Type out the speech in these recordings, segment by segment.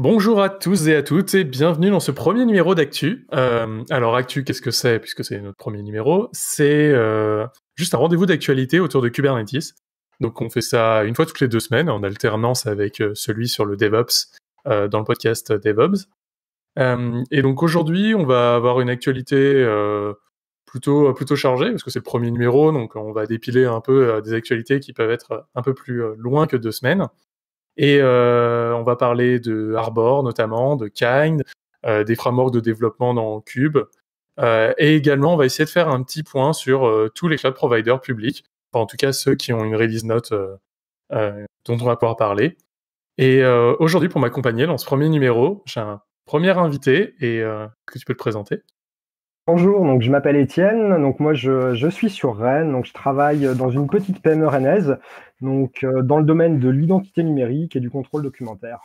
Bonjour à tous et à toutes et bienvenue dans ce premier numéro d'Actu. Euh, alors Actu, qu'est-ce que c'est puisque c'est notre premier numéro C'est euh, juste un rendez-vous d'actualité autour de Kubernetes. Donc on fait ça une fois toutes les deux semaines en alternance avec euh, celui sur le DevOps dans le podcast DevOps. et donc aujourd'hui, on va avoir une actualité plutôt plutôt chargée parce que c'est le premier numéro, donc on va dépiler un peu des actualités qui peuvent être un peu plus loin que deux semaines. Et euh, on va parler de Arbor notamment, de Kind, euh, des frameworks de développement dans Cube. Euh, et également, on va essayer de faire un petit point sur tous les cloud providers publics, en tout cas ceux qui ont une release note dont on va pouvoir parler. Et aujourd'hui, pour m'accompagner dans ce premier numéro, j'ai un premier invité et que tu peux le présenter. Bonjour, donc je m'appelle Étienne, donc moi je, je, suis sur Rennes, donc je travaille dans une petite PME rennaise donc, euh, dans le domaine de l'identité numérique et du contrôle documentaire.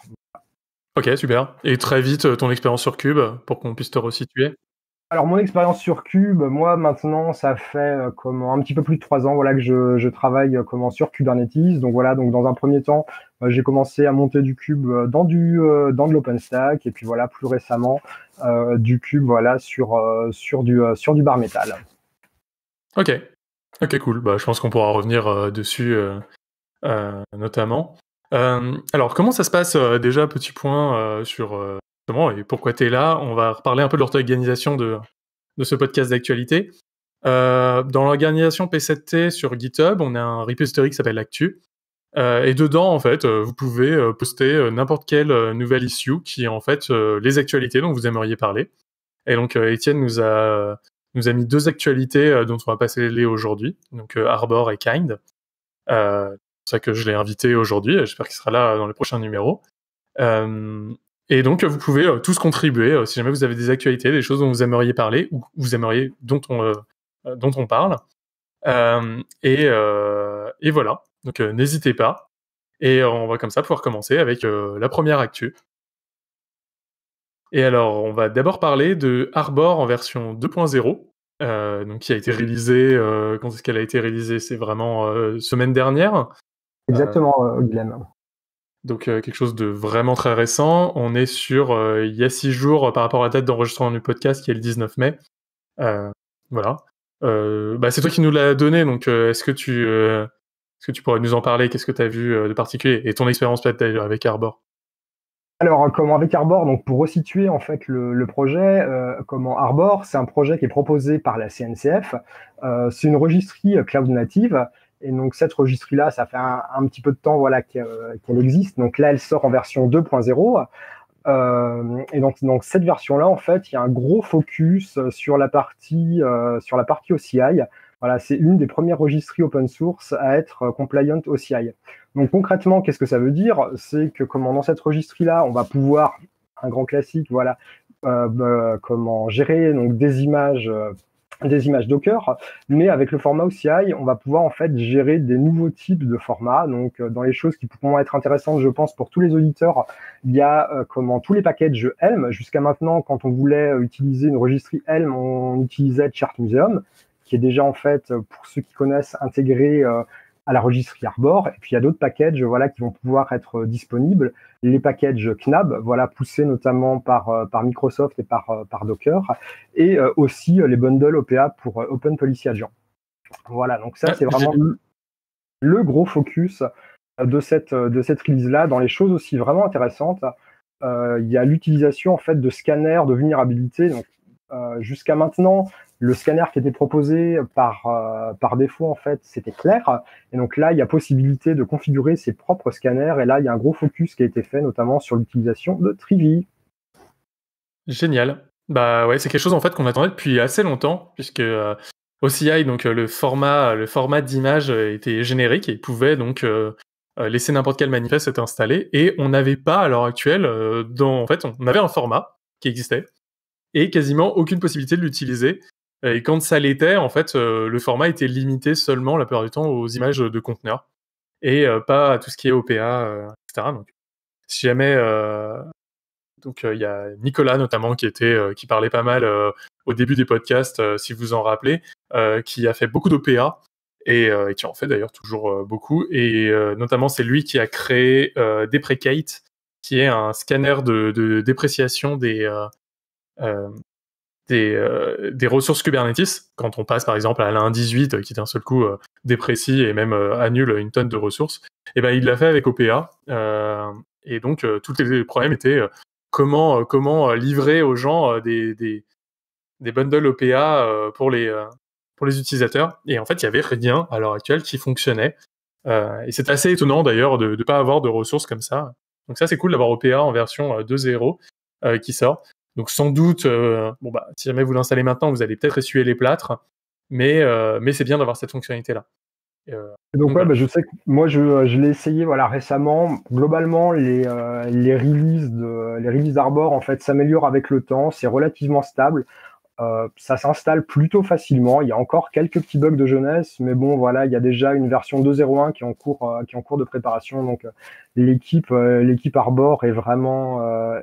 Ok, super. Et très vite, euh, ton expérience sur Cube, pour qu'on puisse te resituer alors mon expérience sur Cube, moi maintenant ça fait euh, comment un petit peu plus de trois ans voilà que je, travaille comment sur Kubernetes. Donc voilà donc dans un premier temps j'ai commencé à monter du cube dans du dans de l'OpenStack et puis voilà plus récemment du cube voilà sur sur du sur du bar métal. Ok ok cool bah, je pense qu'on pourra revenir dessus euh, notamment. Euh, alors, comment ça se passe euh, déjà, petit point sur comment et pourquoi tu es là On va reparler un peu de l'organisation de, ce podcast d'actualité. dans l'organisation P7T sur GitHub, on a un repository qui s'appelle Actu. et dedans, en fait, vous pouvez poster n'importe quelle nouvelle issue qui est en fait les actualités dont vous aimeriez parler. Et donc, Étienne nous a, nous a mis deux actualités dont on va passer les aujourd'hui, donc Arbor et Kind pour ça que je l'ai invité aujourd'hui. J'espère qu'il sera là dans les prochains numéros. Euh, et donc, vous pouvez euh, tous contribuer euh, si jamais vous avez des actualités, des choses dont vous aimeriez parler ou vous aimeriez dont on, dont on parle. Et, voilà. Donc, n'hésitez pas. Et on va comme ça pouvoir commencer avec la première actu. Et alors, on va d'abord parler de Arbor en version 2.0, donc qui a été réalisée, quand est-ce qu'elle a été réalisée C'est vraiment semaine dernière. Exactement, euh, euh, Glenn. Donc euh, quelque chose de vraiment très récent. On est sur il y a six jours par rapport à la date d'enregistrement du podcast qui est le 19 mai. voilà. Bah, c'est toi qui nous l'as donné, donc est-ce que tu ce que tu pourrais nous en parler Qu'est-ce que tu as vu de particulier et ton expérience peut-être avec Arbor alors, comment avec Arbor, donc pour resituer en fait le, projet, comment Arbor, c'est un projet qui est proposé par la CNCF. c'est une registrie cloud native et donc cette registrie-là, ça fait un, petit peu de temps voilà, qu'elle existe. Donc là, elle sort en version 2.0. Euh, et donc cette version-là, en fait, il y a un gros focus euh, sur la partie, euh, sur la partie OCI. Voilà, c'est une des premières registries open source à être compliant OCI. Donc concrètement, qu'est-ce que ça veut dire C'est que comment dans cette registrie-là, on va pouvoir un grand classique, voilà, bah, comment gérer donc des images des images Docker, mais avec le format OCI, on va pouvoir en fait gérer des nouveaux types de formats. Donc, euh, dans les choses qui pourront être intéressantes, je pense, pour tous les auditeurs, il y a euh, comment tous les paquets packages Helm. Jusqu'à maintenant, quand on voulait euh, utiliser une registrie Helm, on utilisait Chart Museum, qui est déjà en fait, euh, pour ceux qui connaissent, intégré à la registrie Arbor. Et puis il y a d'autres packages voilà, qui vont pouvoir être euh, disponibles. Les packages KNAB, voilà, poussés notamment par, euh, par Microsoft et par, euh, par Docker, et aussi les bundles OPA pour Open Policy Agent. Voilà, donc ça ah, c'est vraiment le gros focus de cette, de cette release-là. Dans les choses aussi vraiment intéressantes, il y a l'utilisation en fait de scanners de vulnérabilité. Donc, jusqu'à maintenant, le scanner qui était proposé par, euh, par défaut, en fait, c'était clair. Et donc là, il y a possibilité de configurer ses propres scanners. Et là, il y a un gros focus qui a été fait, notamment sur l'utilisation de Trivi. Génial. Bah ouais, c'est quelque chose en fait qu'on attendait depuis assez longtemps, puisque au euh, OCI, donc euh, le format, le format d'image était générique et pouvait donc laisser n'importe quel manifeste être installé. Et on n'avait pas à l'heure actuelle, dans, en fait, on avait un format qui existait et quasiment aucune possibilité de l'utiliser. Euh, et quand ça l'était, en fait, euh, le format était limité seulement la plupart du temps aux images de conteneurs et euh, pas à tout ce qui est OPA, etc. Donc, si jamais, donc il y a Nicolas notamment qui était, qui parlait pas mal au début des podcasts, si vous en rappelez, qui a fait beaucoup d'OPA. Et, qui en fait d'ailleurs toujours beaucoup. Et notamment, c'est lui qui a créé Deprecate, qui est un scanner de dépréciation des, euh, des, ressources Kubernetes, quand on passe par exemple à la 18 euh, qui d'un seul coup euh, déprécie et même annule une tonne de ressources, et eh ben il l'a fait avec OPA. et donc tous les problèmes étaient comment, livrer aux gens des, bundles OPA pour, les, pour les utilisateurs. Et en fait, il y avait rien à l'heure actuelle qui fonctionnait. et c'est assez étonnant d'ailleurs de ne pas avoir de ressources comme ça. Donc ça, c'est cool d'avoir OPA en version 2.0 qui sort. Donc sans doute, euh, bon bah, si jamais vous l'installez maintenant, vous allez peut-être essuyer les plâtres, mais, euh, mais c'est bien d'avoir cette fonctionnalité-là. Euh, donc, ouais, bah, je sais que moi je, je l'ai essayé voilà récemment. Globalement, les, les releases de, les releases d'Arbor en fait s'améliorent avec le temps. C'est relativement stable. ça s'installe plutôt facilement. Il y a encore quelques petits bugs de jeunesse, mais bon, voilà, il y a déjà une version 2.0.1 qui est en cours, qui est en cours de préparation. Donc, l'équipe, l'équipe Arbor est vraiment,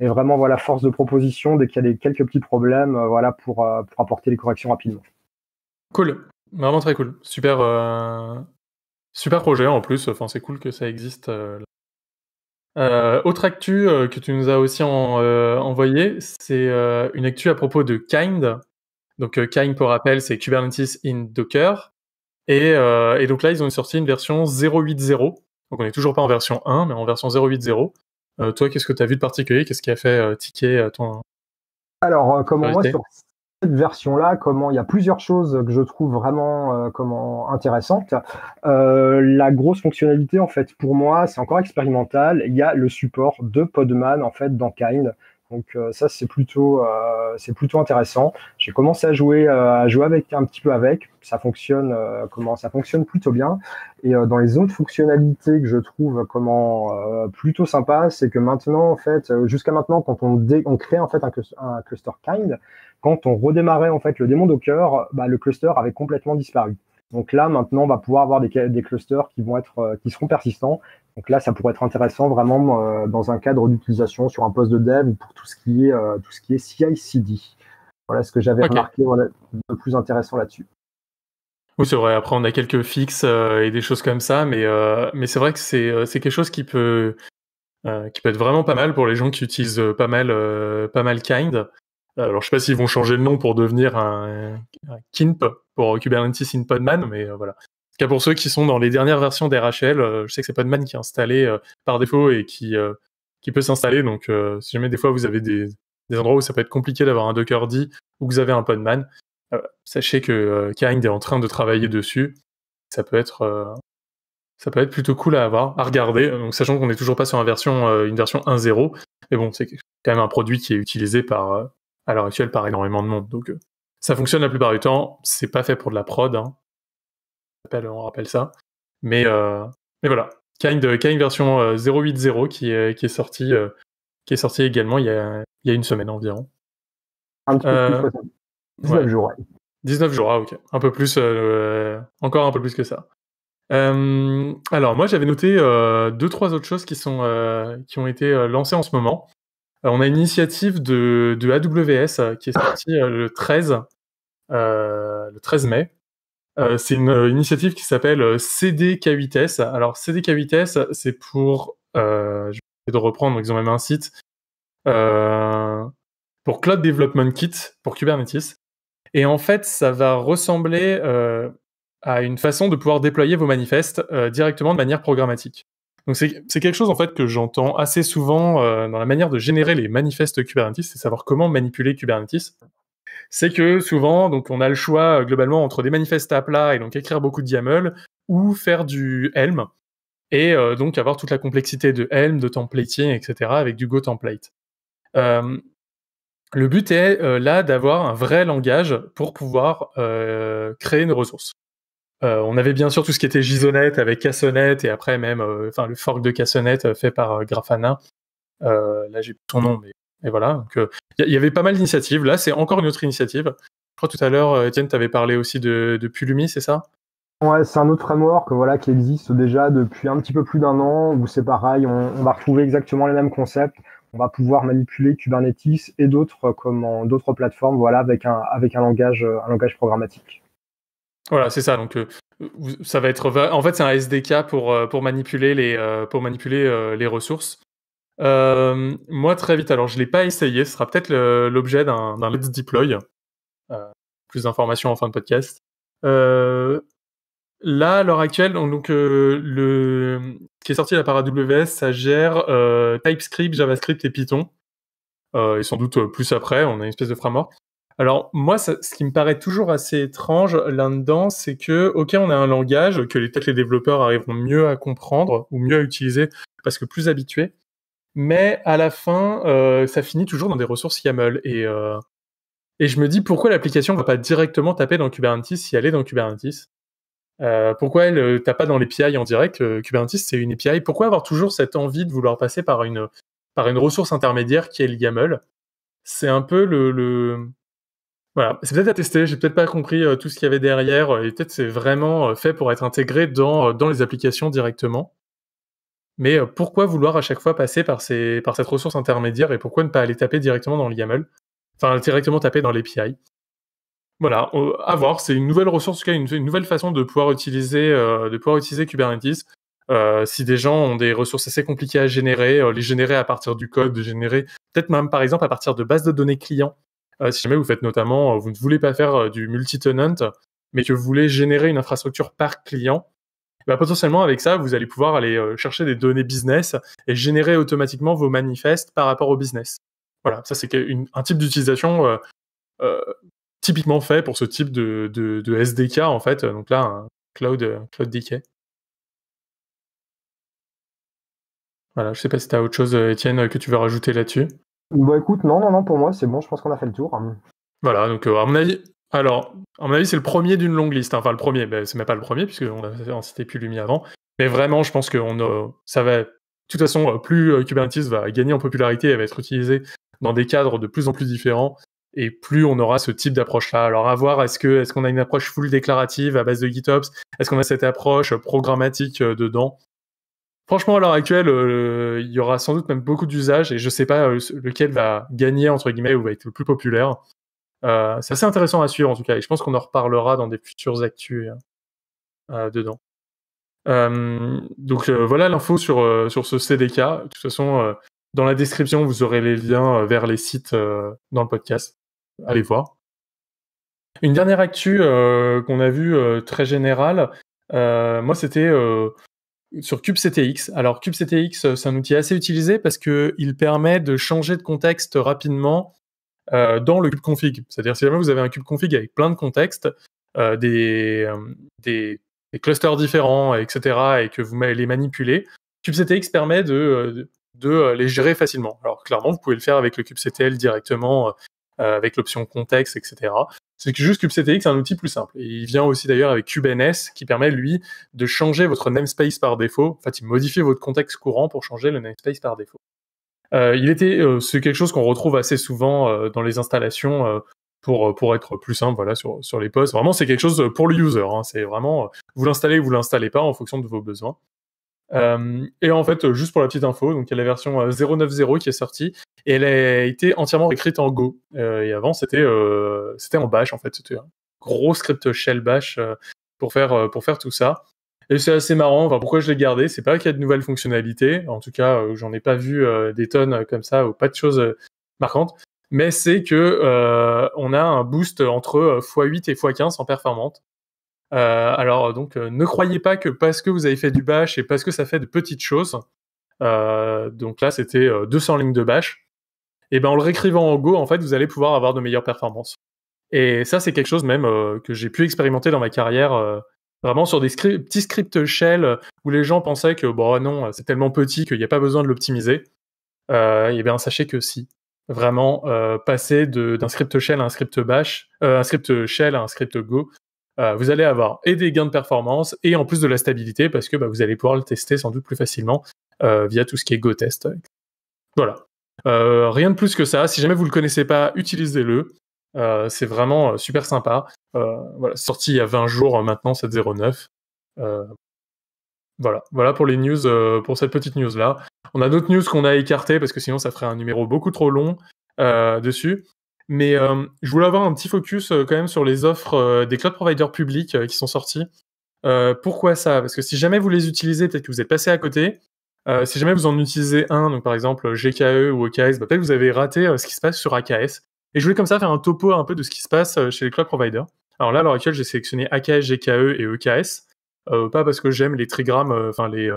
et vraiment voilà force de proposition dès qu'il y a des, quelques petits problèmes euh, voilà euh, pour, apporter les corrections rapidement. Cool, vraiment très cool, super euh, super projet en plus. Enfin c'est cool que ça existe. autre actu que tu nous as aussi envoyé, c'est une actu à propos de Kind. Donc Kind pour rappel c'est Kubernetes in Docker. Et, et donc là ils ont sorti une version 0.8.0. Donc on n'est toujours pas en version 1, mais en version 0.8.0, euh, toi, qu'est-ce que tu as vu de particulier Qu'est-ce qui a fait euh, tiquer euh, ton. Alors, comment moi, sur cette version-là, comment il y a plusieurs choses que je trouve vraiment comment intéressantes. la grosse fonctionnalité, en fait, pour moi, c'est encore expérimental. Il y a le support de Podman en fait dans Kind. Donc euh, ça c'est plutôt euh, c'est plutôt intéressant. J'ai commencé à jouer euh, à jouer avec un petit peu avec. Ça fonctionne comment ça fonctionne plutôt bien. Et dans les autres fonctionnalités que je trouve comment plutôt sympa, c'est que maintenant en fait jusqu'à maintenant quand on crée en fait un, cluster, un cluster kind, quand on redémarrait en fait le démon Docker, bah, le cluster avait complètement disparu. Donc là, maintenant, on va pouvoir avoir des, des clusters qui vont être, qui seront persistants donc là, ça pourrait être intéressant vraiment euh, dans un cadre d'utilisation sur un poste de dev pour tout ce qui est, euh, tout CI/CD. Voilà ce que j'avais remarqué le plus intéressant là-dessus. Oui, c'est vrai. Après, on a quelques fixes euh, et des choses comme ça, mais, c'est vrai que c'est, quelque chose qui peut, être vraiment pas mal pour les gens qui utilisent pas mal, Kind. Alors, je ne sais pas s'ils vont changer le nom pour devenir un, un KINP, pour Kubernetes in Podman, mais voilà cas pour ceux qui sont dans les dernières versions d'RHL, euh, je sais que c'est Podman qui est installé euh, par défaut et qui, euh, qui peut s'installer. Donc, si jamais des fois vous avez des, endroits où ça peut être compliqué d'avoir un Docker D ou que vous avez un Podman, sachez que Kind est en train de travailler dessus. Ça peut être ça peut être plutôt cool à avoir, à regarder. Donc, sachant qu'on n'est toujours pas sur une version, une version 1.0, mais bon, c'est quand même un produit qui est utilisé par, à l'heure actuelle par énormément de monde. Donc, ça fonctionne la plupart du temps. C'est pas fait pour de la prod. Hein on rappelle ça. Mais, euh, mais voilà, Kind, version 0.8.0 euh, qui est, qui est sortie euh, qui est sorti également il y, a, une semaine environ. Un plus 19 jours. 19 jours, ah, ok. Un peu plus, encore un peu plus que ça. alors, moi, j'avais noté deux, trois autres choses qui, sont, qui ont été lancées en ce moment. on a une initiative de, de AWS qui est sortie le 13, le 13 mai, euh, c'est une, euh, initiative qui s'appelle euh, CDK Vitesse. Alors CDK Vitesse, c'est pour, je vais de reprendre, ils ont même un site pour Cloud Development Kit pour Kubernetes. Et en fait, ça va ressembler à une façon de pouvoir déployer vos manifestes directement de manière programmatique. Donc c'est quelque chose en fait que j'entends assez souvent dans la manière de générer les manifestes Kubernetes, c'est savoir comment manipuler Kubernetes c'est que souvent, donc, on a le choix euh, globalement entre des manifestes à plat et donc écrire beaucoup de YAML ou faire du Helm et euh, donc avoir toute la complexité de Helm, de templating, etc. avec du Go template. Euh, le but est là d'avoir un vrai langage pour pouvoir créer une ressource. on avait bien sûr tout ce qui était JSONet avec Cassonnet et après même enfin le fork de Cassonnet fait par Grafana. là j'ai plus ton nom mais et voilà. Euh, il y, avait pas mal d'initiatives. Là, c'est encore une autre initiative. Je crois tout à l'heure, euh, Étienne, tu avais parlé aussi de, de Pulumi, c'est ça Ouais, c'est un autre framework voilà, qui existe déjà depuis un petit peu plus d'un an, où c'est pareil, on, va retrouver exactement les mêmes concepts. On va pouvoir manipuler Kubernetes et d'autres euh, d'autres plateformes voilà, avec, un, avec un, langage, un langage programmatique. Voilà, c'est ça. Donc, ça va être. En fait, c'est un SDK pour, pour manipuler les, pour manipuler, les ressources. Euh, moi, très vite, alors je ne l'ai pas essayé, ce sera peut-être l'objet d'un Let's Deploy. Euh, plus d'informations en fin de podcast. Euh, là, à l'heure actuelle, donc, le, ce qui est sorti la par AWS, ça gère TypeScript, JavaScript et Python. et sans doute plus après, on a une espèce de framework. Alors moi, ce qui me paraît toujours assez étrange là-dedans, c'est que ok, on a un langage que peut-être les développeurs arriveront mieux à comprendre ou mieux à utiliser parce que plus habitués, mais à la fin, euh, ça finit toujours dans des ressources YAML. Et, euh, et je me dis pourquoi l'application ne va pas directement taper dans Kubernetes si elle est dans Kubernetes euh, Pourquoi elle ne tape pas dans l'API en direct Kubernetes, c'est une API. Pourquoi avoir toujours cette envie de vouloir passer par une, par une ressource intermédiaire qui est le YAML C'est un peu le. le... Voilà, c'est peut-être à tester, j'ai peut-être pas compris tout ce qu'il y avait derrière, et peut-être c'est vraiment fait pour être intégré dans, dans les applications directement. Mais euh, pourquoi vouloir à chaque fois passer par, cette ressource intermédiaire et pourquoi ne pas aller taper directement dans le Enfin, directement taper dans l'API. Voilà, à voir. C'est une nouvelle ressource, en tout cas, une, nouvelle façon de pouvoir utiliser, euh, de pouvoir utiliser Kubernetes. Euh, si des gens ont des ressources assez compliquées à générer, les générer à partir du code, générer peut-être même par exemple à partir de bases de données clients. si jamais vous faites notamment, vous ne voulez pas faire du multi mais que vous voulez générer une infrastructure par client, bah, potentiellement avec ça, vous allez pouvoir aller euh, chercher des données business et générer automatiquement vos manifestes par rapport au business. Voilà, ça c'est un type d'utilisation euh, euh, typiquement fait pour ce type de, SDK en fait, donc là un cloud, cloud Voilà, je ne sais pas si tu as autre chose, Étienne, que tu veux rajouter là-dessus. Bah écoute, non, non, non, pour moi c'est bon, je pense qu'on a fait le tour. Voilà, donc à mon avis, alors, à mon avis, c'est le premier d'une longue liste. Hein. Enfin, le premier, ben, c'est même pas le premier, puisqu'on a cité Lumi avant. Mais vraiment, je pense que on, euh, ça va. De toute façon, euh, plus euh, Kubernetes va gagner en popularité, elle va être utilisée dans des cadres de plus en plus différents, et plus on aura ce type d'approche-là. Alors, à voir, est-ce que est-ce qu'on a une approche full déclarative à base de GitOps Est-ce qu'on a cette approche programmatique dedans Franchement, à l'heure actuelle, il y aura sans doute même beaucoup d'usages, et je ne sais pas lequel va gagner entre guillemets ou va être le plus populaire. Euh, c'est assez intéressant à suivre en tout cas, et je pense qu'on en reparlera dans des futures actus euh, euh, dedans. donc voilà l'info sur, ce CDK. De toute façon, dans la description, vous aurez les liens vers les sites dans le podcast. Allez voir. Une dernière actu qu'on a vue très générale, moi c'était sur CubeCTX. Alors CubeCTX, c'est un outil assez utilisé parce qu'il permet de changer de contexte rapidement euh, dans le cube config. C'est-à-dire si jamais vous avez un cube config avec plein de contextes, euh, euh, des, clusters différents, etc., et que vous les manipulez, kubectx permet de, les gérer facilement. Alors clairement, vous pouvez le faire avec le kubectl directement, avec l'option contexte, etc. C'est juste kubectx est un outil plus simple. il vient aussi d'ailleurs avec kubeNS qui permet lui de changer votre namespace par défaut. Enfin, fait, il modifie votre contexte courant pour changer le namespace par défaut. Euh, il était, euh, c'est quelque chose qu'on retrouve assez souvent euh, dans les installations pour être plus simple, voilà, sur les postes. Vraiment, c'est quelque chose pour le user. Hein. c'est vraiment vous l'installez, vous l'installez pas en fonction de vos besoins. et en fait, juste pour la petite info, donc il y a la version 0.9.0 qui est sortie et elle a été entièrement écrite en Go. et avant, c'était en Bash en fait, c'était un gros script shell Bash pour faire tout ça. Et c'est assez marrant. Enfin, pourquoi je l'ai gardé C'est pas qu'il y a de nouvelles fonctionnalités. En tout cas, euh, j'en ai pas vu euh, des tonnes euh, comme ça ou pas de choses marquantes. Mais c'est que on a un boost entre x8 et x15 en performante. alors donc, ne croyez pas que parce que vous avez fait du bash et parce que ça fait de petites choses, donc là, c'était 200 lignes de bash. Et eh ben en le réécrivant en Go, en fait, vous allez pouvoir avoir de meilleures performances. Et ça, c'est quelque chose même que j'ai pu expérimenter dans ma carrière Vraiment sur des petits scripts shell euh, où les gens pensaient que bon bah, non, euh, c'est tellement petit qu'il n'y a pas besoin de l'optimiser. et euh, eh bien sachez que si. Vraiment, passer d'un script shell à un script bash, un script shell à un script go, vous allez avoir et des gains de performance et en plus de la stabilité parce que bah, vous allez pouvoir le tester sans doute plus facilement via tout ce qui est go test. Voilà. rien de plus que ça. Si jamais vous ne le connaissez pas, utilisez-le. Euh, c'est vraiment euh, super sympa. Euh, voilà, sorti il y a 20 jours maintenant, 709 Voilà, voilà pour les news, pour cette petite news là. On a d'autres news qu'on a écartées parce que sinon ça ferait un numéro beaucoup trop long dessus. Mais je voulais avoir un petit focus quand même sur les offres des cloud providers publics qui sont sortis. pourquoi ça Parce que si jamais vous les utilisez, peut-être que vous êtes passé à côté. si jamais vous en utilisez un, donc par exemple GKE ou OKS, bah, peut-être que vous avez raté ce qui se passe sur AKS. Et je voulais comme ça faire un topo un peu de ce qui se passe euh, chez les cloud providers. Alors là, à l'heure actuelle, j'ai sélectionné AKS, GKE et EKS. Euh, pas parce que j'aime les trigrammes, euh, enfin les,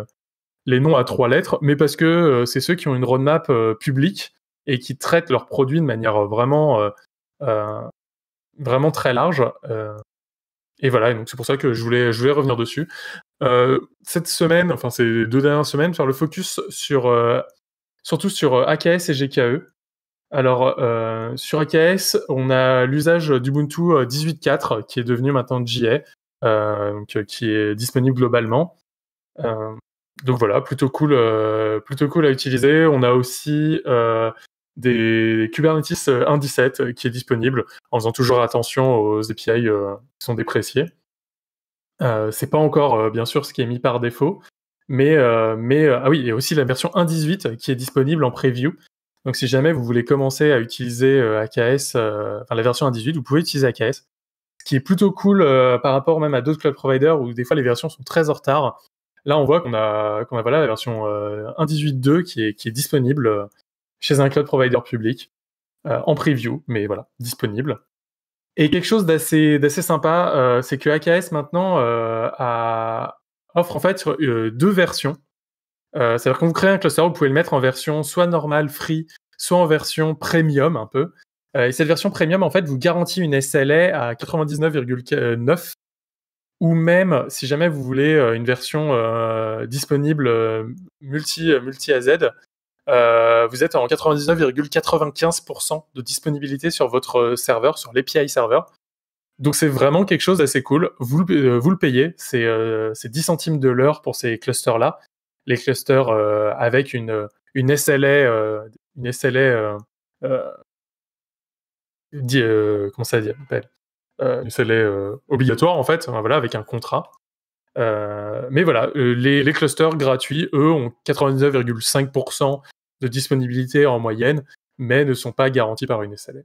les noms à trois lettres, mais parce que c'est ceux qui ont une roadmap publique et qui traitent leurs produits de manière vraiment, vraiment très large. Et voilà, donc c'est pour ça que je voulais, je revenir dessus. cette semaine, enfin ces deux dernières semaines, faire le focus sur surtout sur AKS et GKE, alors, euh, sur AKS, on a l'usage d'Ubuntu 18.4 euh, qui est devenu maintenant JA, euh, qui est disponible globalement. donc voilà, plutôt cool, plutôt cool à utiliser. On a aussi des Kubernetes 1.17 qui est disponible en faisant toujours attention aux API qui sont dépréciés. c'est pas encore, bien sûr, ce qui est mis par défaut, mais, mais ah oui, il y a aussi la version 1.18 qui est disponible en preview donc si jamais vous voulez commencer à utiliser euh, AKS, euh, enfin la version 1.18, vous pouvez utiliser AKS. Ce qui est plutôt cool euh, par rapport même à d'autres cloud providers où des fois les versions sont très en retard. Là, on voit qu'on a, qu'on a voilà, la version 1.18.2 qui est, qui est disponible chez un cloud provider public, en preview, mais voilà, disponible. Et quelque chose d'assez sympa, c'est que AKS maintenant offre en fait deux versions euh, c'est-à-dire quand vous créez un cluster, vous pouvez le mettre en version soit normale, free, soit en version premium un peu. Euh, et cette version premium, en fait, vous garantit une SLA à 99,9 ou même si jamais vous voulez euh, une version disponible multi, multi AZ, vous êtes en 99,95% de disponibilité sur votre serveur, sur l'API server. Donc c'est vraiment quelque chose d'assez cool. Vous, vous le payez, c'est 10 centimes de l'heure pour ces clusters-là les clusters euh, avec une, une SLA, euh, une SLA euh, comment ça dit, une SLA obligatoire en fait, voilà, avec un contrat. mais voilà, les, clusters gratuits, eux, ont 99,5% de disponibilité en moyenne, mais ne sont pas garantis par une SLA.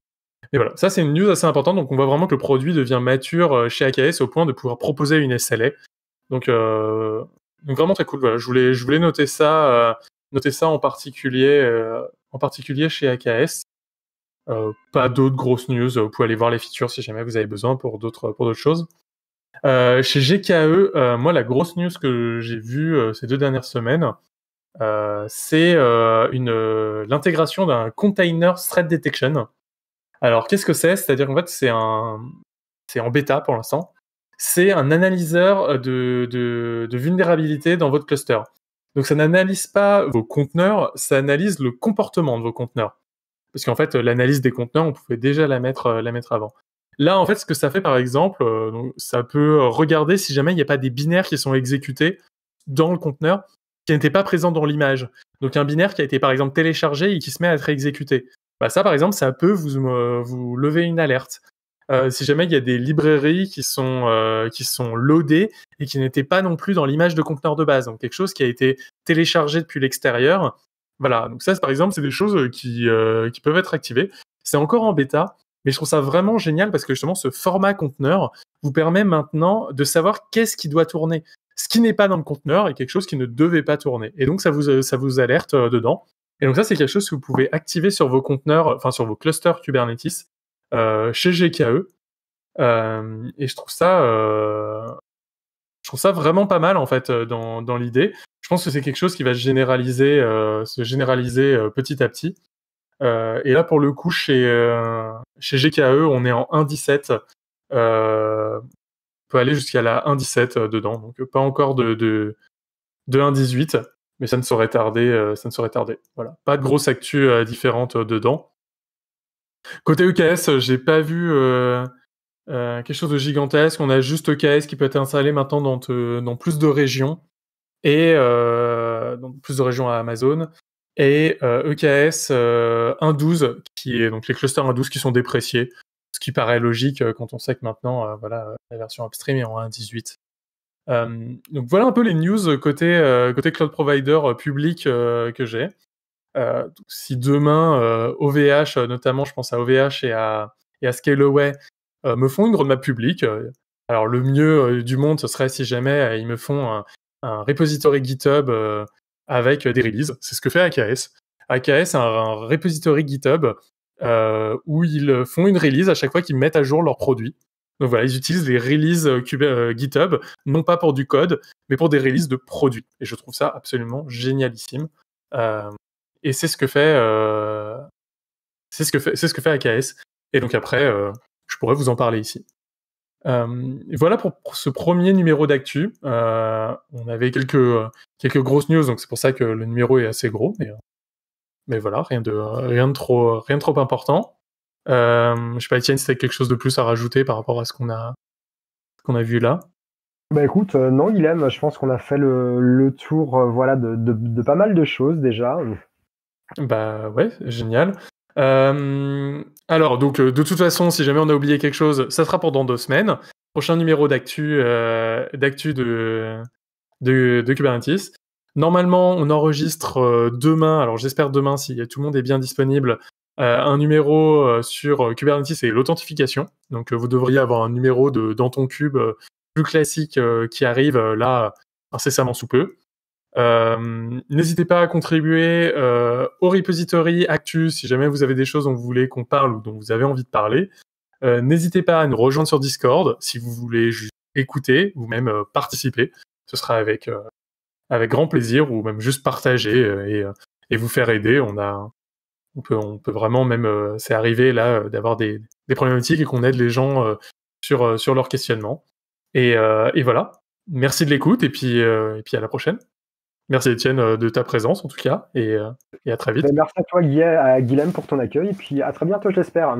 Mais voilà, ça c'est une news assez importante, donc on voit vraiment que le produit devient mature chez AKS au point de pouvoir proposer une SLA. Donc donc vraiment très cool. Voilà, je voulais, je voulais noter ça, euh, noter ça en particulier, euh, en particulier chez AKS. Euh, pas d'autres grosses news. Vous pouvez aller voir les features si jamais vous avez besoin pour d'autres, pour d'autres choses. chez GKE, moi, la grosse news que j'ai vue ces deux dernières semaines, c'est une, l'intégration d'un container threat detection. Alors, qu'est-ce que c'est C'est-à-dire en fait, c'est un, c'est en bêta pour l'instant c'est un analyseur euh, de, vulnérabilité dans votre cluster. Donc ça n'analyse pas vos conteneurs, ça analyse le comportement de vos conteneurs. Parce qu'en fait, l'analyse des conteneurs, on pouvait déjà la mettre, euh, avant. Là, en fait, ce que ça fait, par exemple, euh, ça peut regarder si jamais il n'y a pas des binaires qui sont exécutés dans le conteneur qui n'étaient pas présents dans l'image. Donc un binaire qui a été, par exemple, téléchargé et qui se met à être exécuté. Bah, ça, par exemple, ça peut vous lever une alerte. Euh, si jamais il y a des librairies qui sont euh, qui sont loadées et qui n'étaient pas non plus dans l'image de conteneur de base, donc quelque chose qui a été téléchargé depuis l'extérieur. Voilà, donc ça par exemple, c'est des choses qui euh, qui peuvent être activées. C'est encore en bêta, mais je trouve ça vraiment génial parce que justement ce format conteneur vous permet maintenant de savoir qu'est-ce qui doit tourner, ce qui n'est pas dans le conteneur et quelque chose qui ne devait pas tourner. Et donc ça vous ça vous alerte dedans. Et donc ça c'est quelque chose que vous pouvez activer sur vos conteneurs, enfin sur vos clusters Kubernetes euh, chez GKE. Euh, et je trouve ça, euh, je trouve ça vraiment pas mal en fait dans, l'idée. Je pense que c'est quelque chose qui va se généraliser, se généraliser petit à petit. et là, pour le coup, chez, GKE, on est en 1.17. on peut aller jusqu'à la 1.17 dedans. Donc, pas encore de, de, 1.18, mais ça ne saurait tarder. ça ne saurait tarder. Voilà. Pas de grosse actu différentes dedans. Côté EKS, j'ai pas vu euh, euh, quelque chose de gigantesque. On a juste EKS qui peut être installé maintenant dans, plus de régions et euh, dans plus de régions à Amazon et EKS e 1.12 qui est donc les clusters 1.12 qui sont dépréciés, ce qui paraît logique quand on sait que maintenant voilà la version upstream est en 1.18. donc voilà un peu les news côté cloud provider public que j'ai. Euh, si demain, OVH, euh, euh, notamment, je pense à OVH et à, et à Scaleway, me font une roadmap publique, alors le mieux du monde, ce serait si jamais ils me font un, repository GitHub avec des releases. C'est ce que fait AKS. AKS c'est un, repository GitHub où ils font une release à chaque fois qu'ils mettent à jour leurs produits. Donc voilà, ils utilisent les releases GitHub, non pas pour du code, mais pour des releases de produits. Et je trouve ça absolument génialissime. Et euh, c'est ce que fait, c'est ce que fait, c'est ce que fait AKS. Et donc après, euh, je pourrais vous en parler ici. Euh, voilà pour, ce premier numéro d'actu. on avait quelques quelques grosses news, donc c'est pour ça que le numéro est assez gros. Mais, mais voilà, rien de rien de trop rien de trop important. je sais pas, Etienne, si t'as quelque chose de plus à rajouter par rapport à ce qu'on a qu'on a vu là. Bah écoute, non, il aime. Je pense qu'on a fait le, tour voilà, de, de, pas mal de choses déjà. Bah ouais, génial. alors, donc, euh, de toute façon, si jamais on a oublié quelque chose, ça sera pendant deux semaines. Prochain numéro d'actu euh, d'actu de, de, Kubernetes. Normalement, on enregistre euh, demain, alors j'espère demain, si tout le monde est bien disponible, un numéro sur Kubernetes et l'authentification. Donc, vous devriez avoir un numéro de, dans ton cube plus classique qui arrive là incessamment sous peu. Euh, n'hésitez pas à contribuer euh, au repository Actu si jamais vous avez des choses dont vous voulez qu'on parle ou dont vous avez envie de parler. Euh, n'hésitez pas à nous rejoindre sur Discord si vous voulez juste écouter ou même participer. Ce sera avec, avec grand plaisir ou même juste partager et, vous faire aider. On, a, on, peut, on peut vraiment même, c'est arrivé là, d'avoir des, des, problématiques et qu'on aide les gens sur, sur leur questionnement. Et, et voilà. Merci de l'écoute et et puis à la prochaine. Merci Étienne euh, de ta présence en tout cas et, euh, à très vite. Ben, merci à toi Guillaume pour ton accueil et puis à très bientôt j'espère.